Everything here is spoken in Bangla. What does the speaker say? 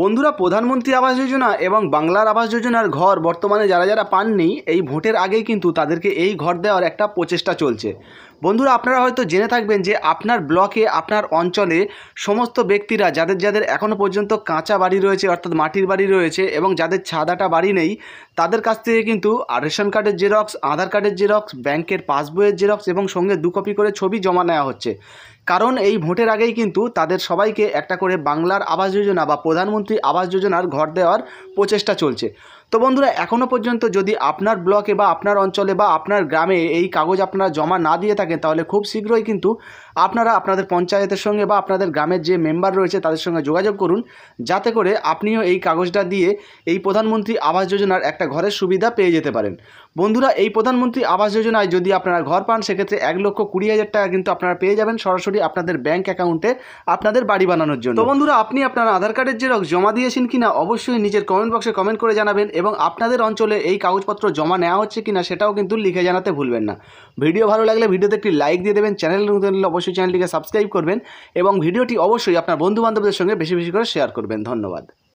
বন্ধুরা প্রধানমন্ত্রী আবাস যোজনা এবং বাংলার আবাস যোজনার ঘর বর্তমানে যারা যারা পাননি এই ভোটের আগেই কিন্তু তাদেরকে এই ঘর দেওয়ার একটা প্রচেষ্টা চলছে বন্ধুরা আপনারা হয়তো জেনে থাকবেন যে আপনার ব্লকে আপনার অঞ্চলে সমস্ত ব্যক্তিরা যাদের যাদের এখনও পর্যন্ত কাঁচা বাড়ি রয়েছে অর্থাৎ মাটির বাড়ি রয়েছে এবং যাদের ছাদাটা বাড়ি নেই তাদের কাছ থেকে কিন্তু রেশন কার্ডের জেরক্স আধার কার্ডের জেরক্স ব্যাংকের পাসবইয়ের জেরক্স এবং সঙ্গে দু কপি করে ছবি জমা নেওয়া হচ্ছে কারণ এই ভোটের আগেই কিন্তু তাদের সবাইকে একটা করে বাংলার আবাস যোজনা বা প্রধানমন্ত্রী আবাস যোজনার ঘর দেওয়ার প্রচেষ্টা চলছে তো বন্ধুরা এখনও পর্যন্ত যদি আপনার ব্লকে বা আপনার অঞ্চলে বা আপনার গ্রামে এই কাগজ আপনারা জমা না দিয়ে থাকে থাকেন তাহলে খুব শীঘ্রই কিন্তু আপনারা আপনাদের পঞ্চায়েতের সঙ্গে বা আপনাদের গ্রামের যে মেম্বার রয়েছে তাদের সঙ্গে যোগাযোগ করুন যাতে করে আপনিও এই কাগজটা দিয়ে এই প্রধানমন্ত্রী আবাস যোজনার একটা ঘরের সুবিধা পেয়ে যেতে পারেন বন্ধুরা এই প্রধানমন্ত্রী আবাস যোজনায় যদি আপনারা ঘর পান সেক্ষেত্রে এক লক্ষ কুড়ি হাজার টাকা কিন্তু আপনারা পেয়ে যাবেন সরাসরি আপনাদের ব্যাঙ্ক অ্যাকাউন্টে আপনাদের বাড়ি বানানোর জন্য তো বন্ধুরা আপনি আপনার আধার কার্ডের জেরক্স জমা দিয়েছেন কিনা অবশ্যই নিজের কমেন্ট বক্সে কমেন্ট করে জানাবেন এবং আপনাদের অঞ্চলে এই কাগজপত্র জমা নেওয়া হচ্ছে কিনা সেটাও কিন্তু লিখে জানাতে ভুলবেন না ভিডিও ভালো লাগলে ভিডিওতে ভিডিওতে একটি লাইক দিয়ে দেবেন চ্যানেল নতুন অবশ্যই চ্যানেলটিকে সাবস্ক্রাইব করবেন এবং ভিডিওটি অবশ্যই আপনার বন্ধুবান্ধবদের সঙ্গে বেশি বেশি করে শেয়ার করবেন ধন্যবাদ